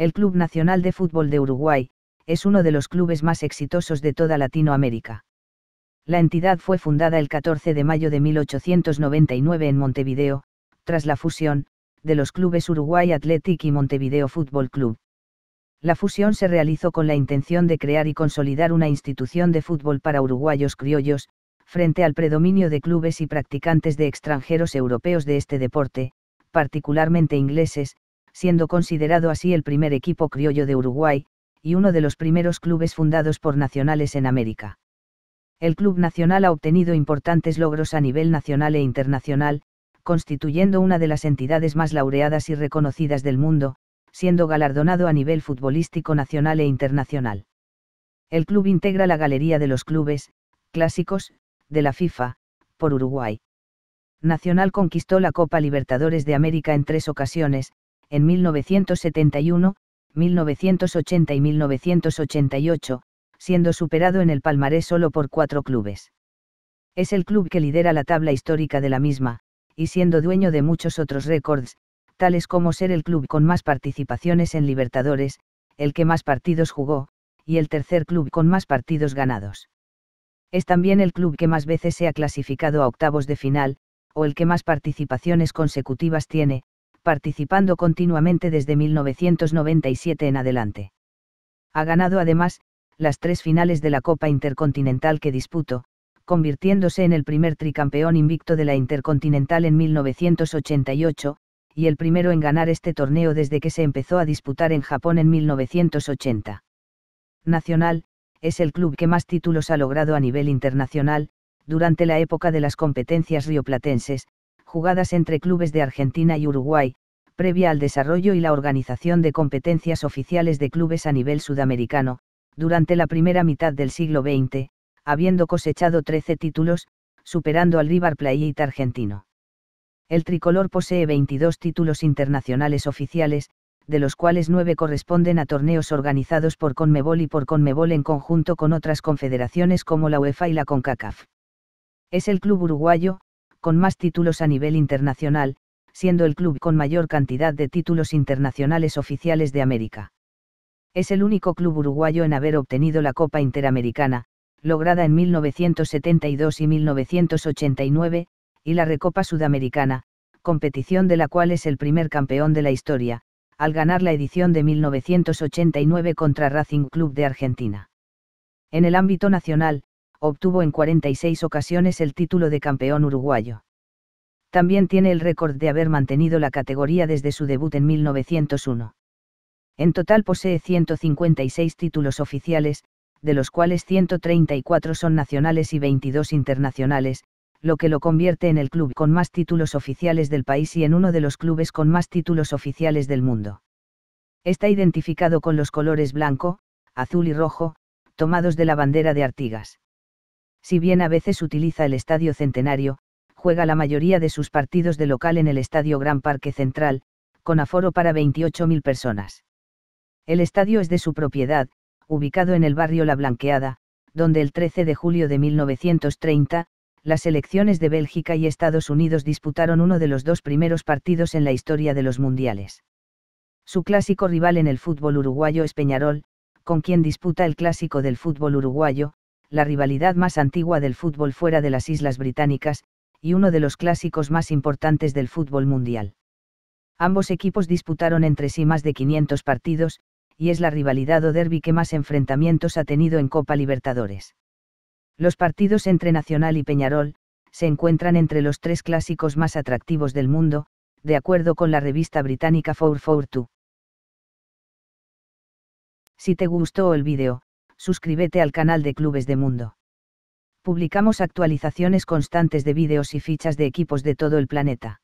El Club Nacional de Fútbol de Uruguay, es uno de los clubes más exitosos de toda Latinoamérica. La entidad fue fundada el 14 de mayo de 1899 en Montevideo, tras la fusión, de los clubes Uruguay Athletic y Montevideo Fútbol Club. La fusión se realizó con la intención de crear y consolidar una institución de fútbol para uruguayos criollos, frente al predominio de clubes y practicantes de extranjeros europeos de este deporte, particularmente ingleses, siendo considerado así el primer equipo criollo de Uruguay, y uno de los primeros clubes fundados por nacionales en América. El Club Nacional ha obtenido importantes logros a nivel nacional e internacional, constituyendo una de las entidades más laureadas y reconocidas del mundo, siendo galardonado a nivel futbolístico nacional e internacional. El club integra la Galería de los Clubes, Clásicos, de la FIFA, por Uruguay. Nacional conquistó la Copa Libertadores de América en tres ocasiones, en 1971, 1980 y 1988, siendo superado en el palmarés solo por cuatro clubes. Es el club que lidera la tabla histórica de la misma, y siendo dueño de muchos otros récords, tales como ser el club con más participaciones en Libertadores, el que más partidos jugó, y el tercer club con más partidos ganados. Es también el club que más veces se ha clasificado a octavos de final, o el que más participaciones consecutivas tiene, participando continuamente desde 1997 en adelante. Ha ganado además, las tres finales de la Copa Intercontinental que disputó, convirtiéndose en el primer tricampeón invicto de la Intercontinental en 1988, y el primero en ganar este torneo desde que se empezó a disputar en Japón en 1980. Nacional, es el club que más títulos ha logrado a nivel internacional, durante la época de las competencias rioplatenses, jugadas entre clubes de Argentina y Uruguay, previa al desarrollo y la organización de competencias oficiales de clubes a nivel sudamericano, durante la primera mitad del siglo XX, habiendo cosechado 13 títulos, superando al River Plate argentino. El tricolor posee 22 títulos internacionales oficiales, de los cuales 9 corresponden a torneos organizados por Conmebol y por Conmebol en conjunto con otras confederaciones como la UEFA y la CONCACAF. Es el club uruguayo, con más títulos a nivel internacional, siendo el club con mayor cantidad de títulos internacionales oficiales de América. Es el único club uruguayo en haber obtenido la Copa Interamericana, lograda en 1972 y 1989, y la Recopa Sudamericana, competición de la cual es el primer campeón de la historia, al ganar la edición de 1989 contra Racing Club de Argentina. En el ámbito nacional, obtuvo en 46 ocasiones el título de campeón uruguayo. También tiene el récord de haber mantenido la categoría desde su debut en 1901. En total posee 156 títulos oficiales, de los cuales 134 son nacionales y 22 internacionales, lo que lo convierte en el club con más títulos oficiales del país y en uno de los clubes con más títulos oficiales del mundo. Está identificado con los colores blanco, azul y rojo, tomados de la bandera de Artigas. Si bien a veces utiliza el Estadio Centenario, juega la mayoría de sus partidos de local en el Estadio Gran Parque Central, con aforo para 28.000 personas. El estadio es de su propiedad, ubicado en el barrio La Blanqueada, donde el 13 de julio de 1930, las selecciones de Bélgica y Estados Unidos disputaron uno de los dos primeros partidos en la historia de los mundiales. Su clásico rival en el fútbol uruguayo es Peñarol, con quien disputa el clásico del fútbol uruguayo, la rivalidad más antigua del fútbol fuera de las Islas Británicas, y uno de los clásicos más importantes del fútbol mundial. Ambos equipos disputaron entre sí más de 500 partidos, y es la rivalidad o derby que más enfrentamientos ha tenido en Copa Libertadores. Los partidos entre Nacional y Peñarol, se encuentran entre los tres clásicos más atractivos del mundo, de acuerdo con la revista británica 442. Si te gustó el vídeo, suscríbete al canal de Clubes de Mundo. Publicamos actualizaciones constantes de vídeos y fichas de equipos de todo el planeta.